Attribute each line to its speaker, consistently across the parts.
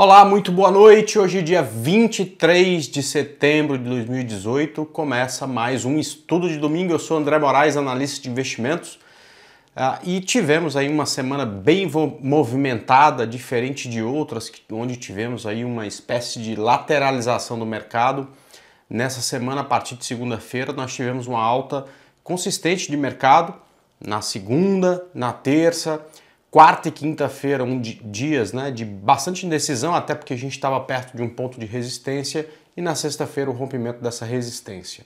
Speaker 1: Olá, muito boa noite. Hoje, é dia 23 de setembro de 2018, começa mais um estudo de domingo. Eu sou André Moraes, analista de investimentos, ah, e tivemos aí uma semana bem movimentada, diferente de outras, onde tivemos aí uma espécie de lateralização do mercado. Nessa semana, a partir de segunda-feira, nós tivemos uma alta consistente de mercado na segunda, na terça quarta e quinta-feira, um dias né, de bastante indecisão, até porque a gente estava perto de um ponto de resistência, e na sexta-feira o rompimento dessa resistência.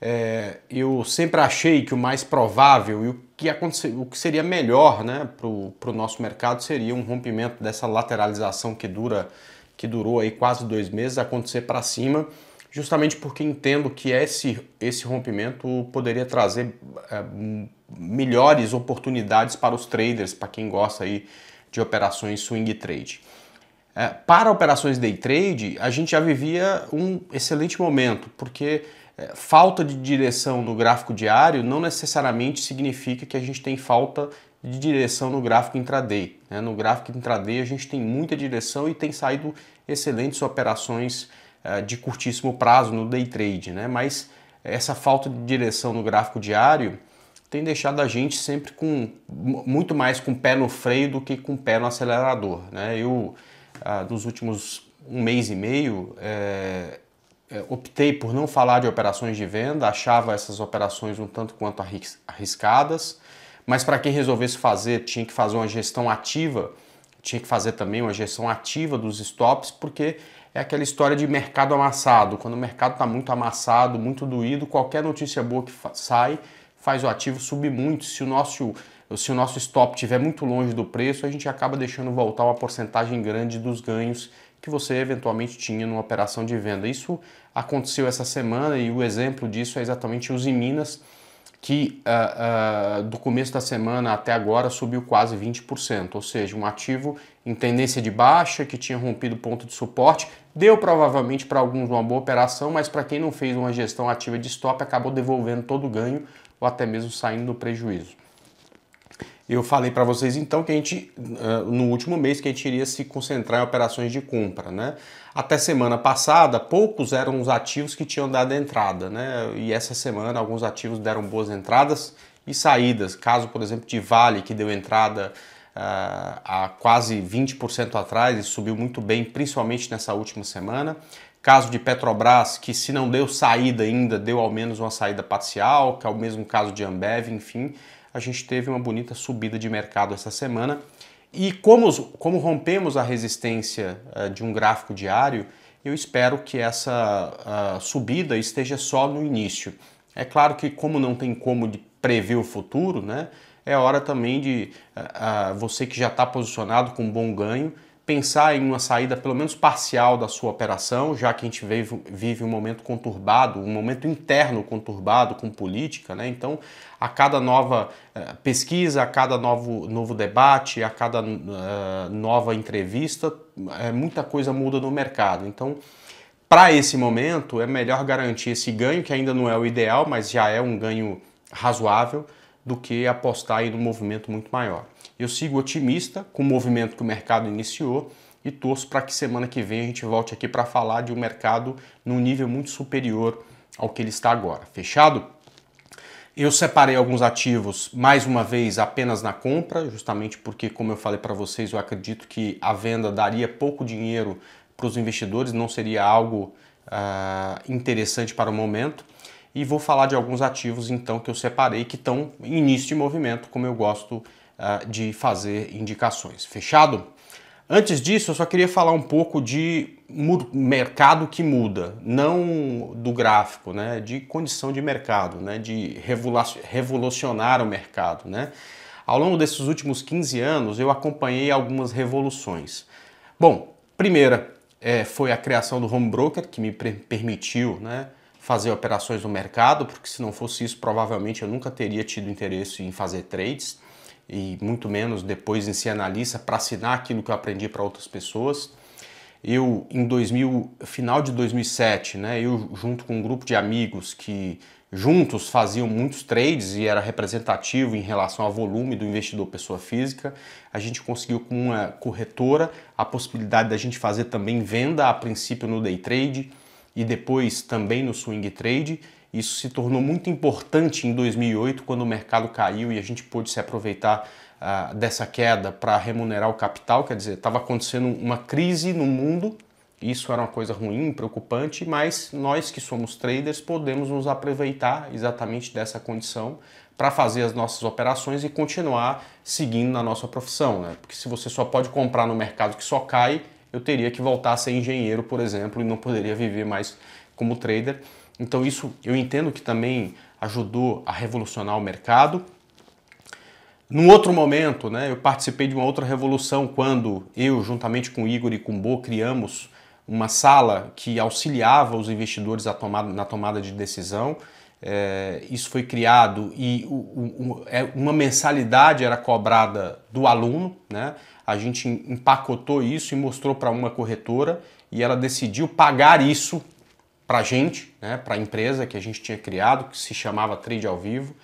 Speaker 1: É, eu sempre achei que o mais provável e o que, acontecer, o que seria melhor né, para o nosso mercado seria um rompimento dessa lateralização que dura que durou aí quase dois meses acontecer para cima justamente porque entendo que esse, esse rompimento poderia trazer é, melhores oportunidades para os traders, para quem gosta aí de operações swing trade. É, para operações day trade, a gente já vivia um excelente momento, porque é, falta de direção no gráfico diário não necessariamente significa que a gente tem falta de direção no gráfico intraday. Né? No gráfico intraday a gente tem muita direção e tem saído excelentes operações eh, de curtíssimo prazo no day trade, né? Mas essa falta de direção no gráfico diário tem deixado a gente sempre com muito mais com o pé no freio do que com o pé no acelerador, né? Eu ah, nos últimos um mês e meio é, optei por não falar de operações de venda, achava essas operações um tanto quanto arriscadas, mas para quem resolvesse fazer tinha que fazer uma gestão ativa, tinha que fazer também uma gestão ativa dos stops, porque é aquela história de mercado amassado. Quando o mercado está muito amassado, muito doído, qualquer notícia boa que fa sai faz o ativo subir muito. Se o nosso se o nosso stop estiver muito longe do preço, a gente acaba deixando voltar uma porcentagem grande dos ganhos que você eventualmente tinha numa operação de venda. Isso aconteceu essa semana e o exemplo disso é exatamente os Minas que uh, uh, do começo da semana até agora subiu quase 20%, ou seja, um ativo em tendência de baixa que tinha rompido ponto de suporte, deu provavelmente para alguns uma boa operação, mas para quem não fez uma gestão ativa de stop acabou devolvendo todo o ganho ou até mesmo saindo do prejuízo. Eu falei para vocês então que a gente, ah, no último mês, que a gente iria se concentrar em operações de compra, né? Até semana passada, poucos eram os ativos que tinham dado entrada, né? E essa semana, alguns ativos deram boas entradas e saídas. Caso, por exemplo, de Vale, que deu entrada uh, ah, a quase 20% atrás e subiu muito bem, principalmente nessa última semana. Caso de Petrobras, que se não deu saída ainda, deu ao menos uma saída parcial, que é o mesmo caso de Ambev, enfim a gente teve uma bonita subida de mercado essa semana. E como, como rompemos a resistência uh, de um gráfico diário, eu espero que essa uh, subida esteja só no início. É claro que, como não tem como prever o futuro, né, é hora também de uh, você que já está posicionado com um bom ganho pensar em uma saída pelo menos parcial da sua operação, já que a gente vive um momento conturbado, um momento interno conturbado com política, né? Então, a cada nova eh, pesquisa, a cada novo, novo debate, a cada uh, nova entrevista, é, muita coisa muda no mercado. Então, para esse momento, é melhor garantir esse ganho, que ainda não é o ideal, mas já é um ganho razoável, do que apostar em um movimento muito maior. Eu sigo otimista com o movimento que o mercado iniciou e torço para que semana que vem a gente volte aqui para falar de um mercado num nível muito superior ao que ele está agora. Fechado? Eu separei alguns ativos, mais uma vez, apenas na compra, justamente porque, como eu falei para vocês, eu acredito que a venda daria pouco dinheiro para os investidores, não seria algo ah, interessante para o momento. E vou falar de alguns ativos, então, que eu separei, que estão em início de movimento, como eu gosto de ah, de fazer indicações. Fechado? Antes disso, eu só queria falar um pouco de mercado que muda, não do gráfico, né, de condição de mercado, né, de revolucionar o mercado, né. Ao longo desses últimos 15 anos, eu acompanhei algumas revoluções. Bom, primeira é, foi a criação do home broker, que me permitiu, né, fazer operações no mercado, porque se não fosse isso, provavelmente eu nunca teria tido interesse em fazer trades e muito menos depois em ser analista para assinar aquilo que eu aprendi para outras pessoas. Eu, em 2000, final de 2007, né, eu junto com um grupo de amigos que juntos faziam muitos trades e era representativo em relação ao volume do investidor pessoa física, a gente conseguiu com uma corretora a possibilidade da gente fazer também venda a princípio no day trade e depois também no swing trade isso se tornou muito importante em 2008, quando o mercado caiu e a gente pôde se aproveitar ah, dessa queda para remunerar o capital. Quer dizer, estava acontecendo uma crise no mundo, isso era uma coisa ruim, preocupante, mas nós que somos traders podemos nos aproveitar exatamente dessa condição para fazer as nossas operações e continuar seguindo na nossa profissão, né? Porque se você só pode comprar no mercado que só cai, eu teria que voltar a ser engenheiro, por exemplo, e não poderia viver mais como trader. Então isso eu entendo que também ajudou a revolucionar o mercado. Num outro momento, né, eu participei de uma outra revolução quando eu, juntamente com Igor e com Bo, criamos uma sala que auxiliava os investidores tomada, na tomada de decisão. É, isso foi criado e o, o, é, uma mensalidade era cobrada do aluno. Né? A gente empacotou isso e mostrou para uma corretora e ela decidiu pagar isso para a gente, né, para a empresa que a gente tinha criado, que se chamava Trade ao Vivo,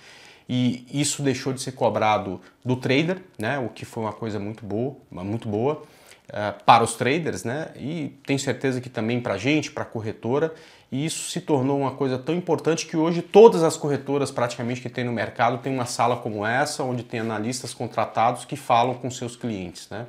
Speaker 1: e isso deixou de ser cobrado do trader, né, o que foi uma coisa muito boa, muito boa uh, para os traders, né, e tenho certeza que também para a gente, para a corretora, e isso se tornou uma coisa tão importante que hoje todas as corretoras praticamente que tem no mercado tem uma sala como essa, onde tem analistas contratados que falam com seus clientes, né.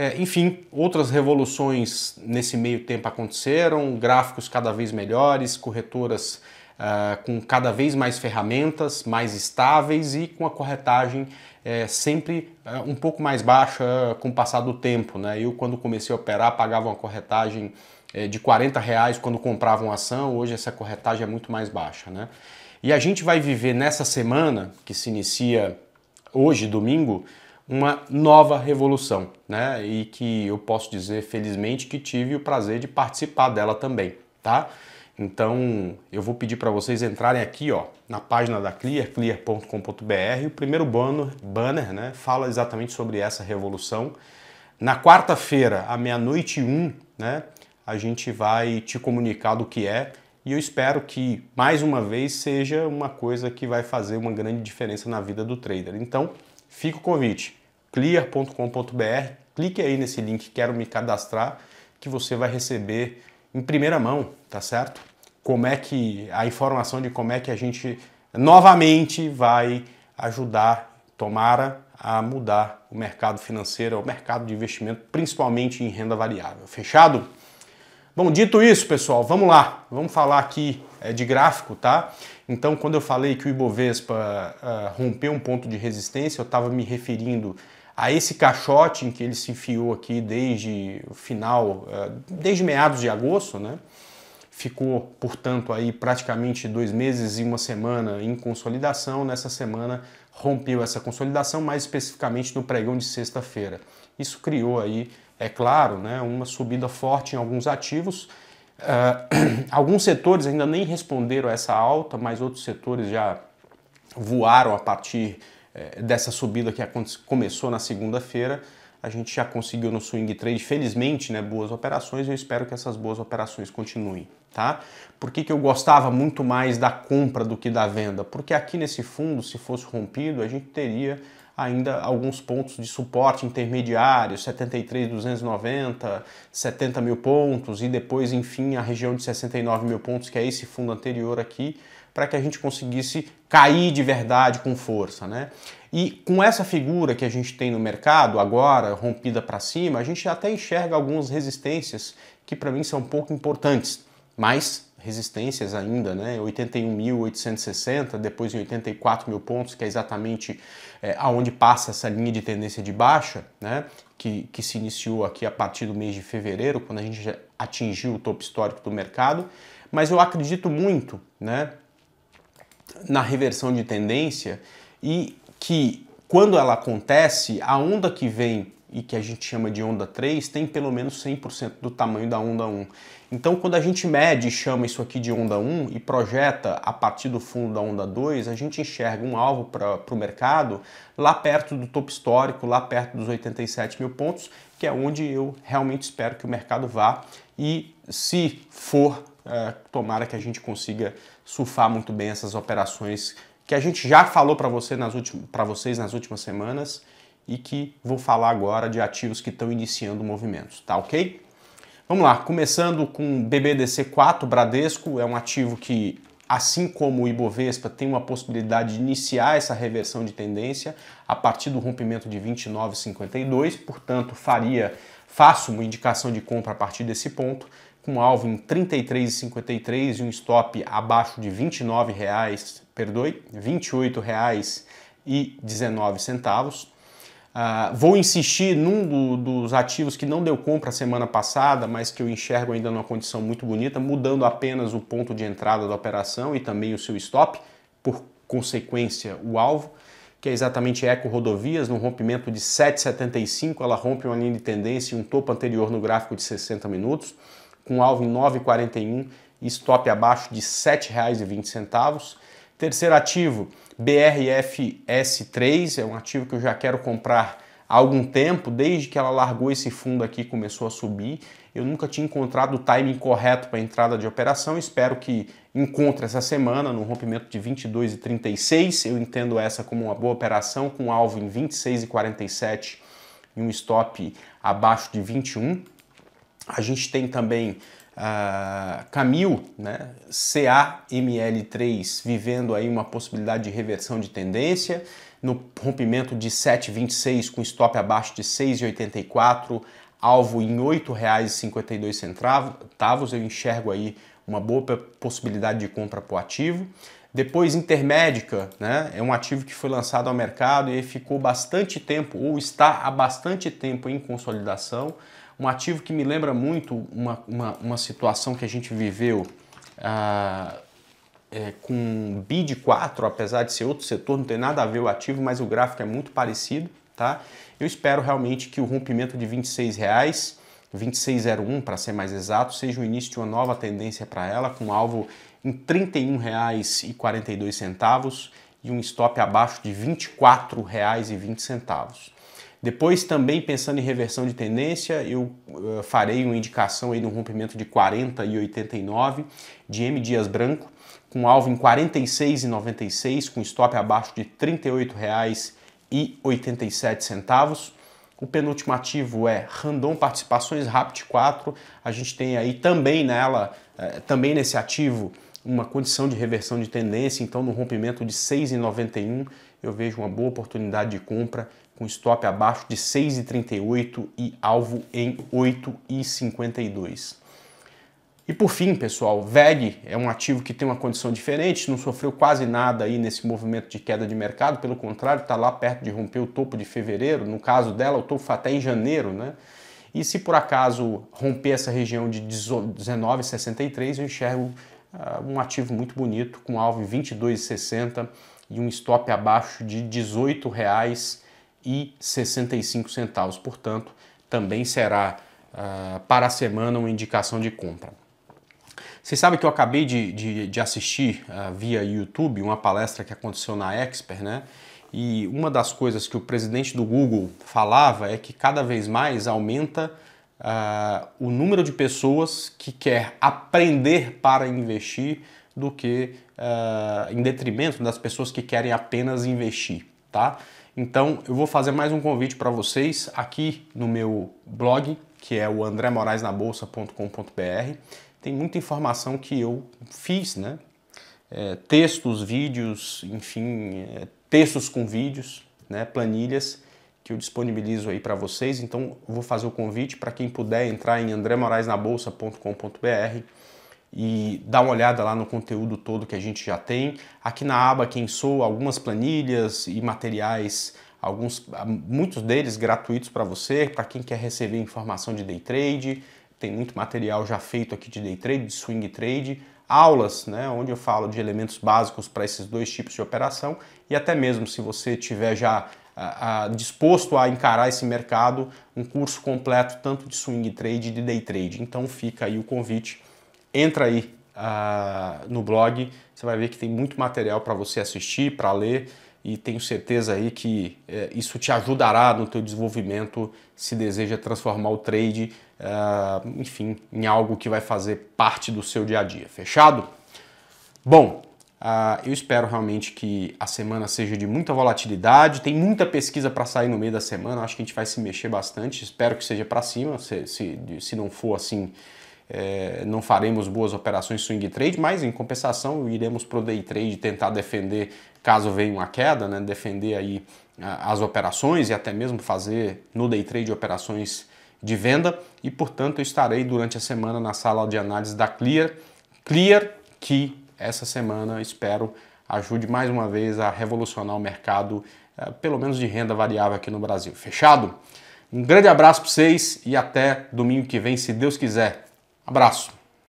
Speaker 1: É, enfim, outras revoluções nesse meio tempo aconteceram, gráficos cada vez melhores, corretoras uh, com cada vez mais ferramentas, mais estáveis e com a corretagem é, sempre uh, um pouco mais baixa ah, com o passar do tempo. Né? Eu, quando comecei a operar, pagava uma corretagem é, de 40 reais quando comprava uma ação, hoje essa corretagem é muito mais baixa. Né? E a gente vai viver nessa semana, que se inicia hoje, domingo, uma nova revolução, né? E que eu posso dizer, felizmente, que tive o prazer de participar dela também, tá? Então, eu vou pedir para vocês entrarem aqui, ó, na página da Clear, clear.com.br. O primeiro banner, banner, né, fala exatamente sobre essa revolução. Na quarta-feira, à meia-noite um, né, a gente vai te comunicar do que é e eu espero que, mais uma vez, seja uma coisa que vai fazer uma grande diferença na vida do trader. Então, fica o convite, clear.com.br, clique aí nesse link Quero Me Cadastrar, que você vai receber em primeira mão, tá certo? Como é que a informação de como é que a gente novamente vai ajudar, tomara, a mudar o mercado financeiro, o mercado de investimento, principalmente em renda variável. Fechado? Bom, dito isso, pessoal, vamos lá. Vamos falar aqui é, de gráfico, tá? Então, quando eu falei que o Ibovespa uh, rompeu um ponto de resistência, eu estava me referindo a esse caixote em que ele se enfiou aqui desde o final, uh, desde meados de agosto, né? Ficou, portanto, aí praticamente dois meses e uma semana em consolidação. Nessa semana rompeu essa consolidação, mais especificamente no pregão de sexta-feira. Isso criou aí é claro, né, uma subida forte em alguns ativos. Uh, alguns setores ainda nem responderam a essa alta, mas outros setores já voaram a partir eh, dessa subida que começou na segunda-feira. A gente já conseguiu no swing trade, felizmente, né, boas operações. Eu espero que essas boas operações continuem, tá? Por que, que eu gostava muito mais da compra do que da venda? Porque aqui nesse fundo, se fosse rompido, a gente teria ainda alguns pontos de suporte intermediário, 73,290, 70 mil pontos e depois, enfim, a região de 69 mil pontos, que é esse fundo anterior aqui, para que a gente conseguisse cair de verdade com força, né? E com essa figura que a gente tem no mercado agora, rompida para cima, a gente até enxerga algumas resistências que para mim são pouco importantes, mas resistências ainda, né? 81.860, depois em 84 mil pontos, que é exatamente é, aonde passa essa linha de tendência de baixa, né? Que, que se iniciou aqui a partir do mês de fevereiro, quando a gente já atingiu o topo histórico do mercado. Mas eu acredito muito, né? Na reversão de tendência e que quando ela acontece, a onda que vem e que a gente chama de onda 3 tem pelo menos 100% do tamanho da onda 1. Então, quando a gente mede e chama isso aqui de onda 1 e projeta a partir do fundo da onda 2, a gente enxerga um alvo para o mercado lá perto do topo histórico, lá perto dos 87 mil pontos, que é onde eu realmente espero que o mercado vá. E se for, é, tomara que a gente consiga surfar muito bem essas operações que a gente já falou para você vocês nas últimas semanas e que vou falar agora de ativos que estão iniciando movimentos, tá ok? Vamos lá, começando com BBDC4 Bradesco, é um ativo que, assim como o Ibovespa, tem uma possibilidade de iniciar essa reversão de tendência a partir do rompimento de 29,52, portanto, faria, faço uma indicação de compra a partir desse ponto, com alvo em 33,53 e um stop abaixo de R$ 29, reais, perdoe, R$ 28,19. Ah, vou insistir num do, dos ativos que não deu compra semana passada, mas que eu enxergo ainda numa condição muito bonita, mudando apenas o ponto de entrada da operação e também o seu stop, por consequência, o alvo, que é exatamente Eco Rodovias, no rompimento de 7,75, ela rompe uma linha de tendência e um topo anterior no gráfico de 60 minutos, com alvo em 9,41 e stop abaixo de R$ 7,20 Terceiro ativo, BRFS3, é um ativo que eu já quero comprar há algum tempo, desde que ela largou esse fundo aqui começou a subir. Eu nunca tinha encontrado o timing correto para entrada de operação, espero que encontre essa semana no rompimento de 22 e 36. Eu entendo essa como uma boa operação com alvo em 26 e 47 e um stop abaixo de 21. A gente tem também Camil, né, CAML3, vivendo aí uma possibilidade de reversão de tendência, no rompimento de 7,26 com stop abaixo de 6,84, alvo em R$ 8,52, eu enxergo aí uma boa possibilidade de compra para o ativo. Depois, Intermédica, né, é um ativo que foi lançado ao mercado e ficou bastante tempo, ou está há bastante tempo em consolidação, um ativo que me lembra muito uma, uma, uma situação que a gente viveu ah, é, com BID 4, apesar de ser outro setor, não tem nada a ver o ativo, mas o gráfico é muito parecido. Tá? Eu espero realmente que o rompimento de R$ 2601 para ser mais exato, seja o início de uma nova tendência para ela, com um alvo em R$ 31,42 e um stop abaixo de R$ 24,20. Depois, também pensando em reversão de tendência, eu uh, farei uma indicação aí no rompimento de 40 e 89 de M Dias Branco, com alvo em 46,96, com stop abaixo de R$ 38,87. O penúltimo ativo é Randon Participações Rapt 4. A gente tem aí também nela, eh, também nesse ativo, uma condição de reversão de tendência, então no rompimento de 6,91 eu vejo uma boa oportunidade de compra com stop abaixo de 6,38 e alvo em 8,52. E por fim, pessoal, VEG é um ativo que tem uma condição diferente, não sofreu quase nada aí nesse movimento de queda de mercado, pelo contrário, está lá perto de romper o topo de fevereiro, no caso dela, o topo foi até em janeiro, né? E se por acaso romper essa região de 19,63, eu enxergo ah, um ativo muito bonito, com alvo 22,60 e um stop abaixo de R$ 18,65. Portanto, também será uh, para a semana uma indicação de compra. Vocês sabem que eu acabei de, de, de assistir uh, via YouTube uma palestra que aconteceu na Expert, né? E uma das coisas que o presidente do Google falava é que cada vez mais aumenta uh, o número de pessoas que quer aprender para investir do que uh, em detrimento das pessoas que querem apenas investir, tá? Então eu vou fazer mais um convite para vocês aqui no meu blog, que é o andremoraesnabolsa.com.br. Tem muita informação que eu fiz, né? É, textos, vídeos, enfim, é, textos com vídeos, né? planilhas que eu disponibilizo aí para vocês. Então, vou fazer o convite para quem puder entrar em andremoraisnabolsa.com.br e dar uma olhada lá no conteúdo todo que a gente já tem. Aqui na aba Quem Sou, algumas planilhas e materiais, alguns, ah, muitos deles gratuitos para você, para quem quer receber informação de day trade. Tem muito material já feito aqui de day trade, de swing trade, aulas, né, onde eu falo de elementos básicos para esses dois tipos de operação e até mesmo se você tiver já disposto a encarar esse mercado, um curso completo tanto de swing trade e de day trade. Então fica aí o convite, entra aí uh, no blog, você vai ver que tem muito material para você assistir, para ler e tenho certeza aí que eh, isso te ajudará no teu desenvolvimento se deseja transformar o trade, uh, enfim, em algo que vai fazer parte do seu dia a dia. Fechado? Bom, Uh, eu espero realmente que a semana seja de muita volatilidade. Tem muita pesquisa para sair no meio da semana. Acho que a gente vai se mexer bastante. Espero que seja para cima. Se, se, se não for assim, é, não faremos boas operações swing trade. Mas em compensação, iremos para o day trade tentar defender, caso venha uma queda, né? defender aí as operações e até mesmo fazer no day trade operações de venda. E portanto, eu estarei durante a semana na sala de análise da Clear, Clear que essa semana, espero, ajude mais uma vez a revolucionar o mercado, eh, pelo menos de renda variável aqui no Brasil. Fechado? Um grande abraço para vocês e até domingo que vem, se Deus quiser. Abraço!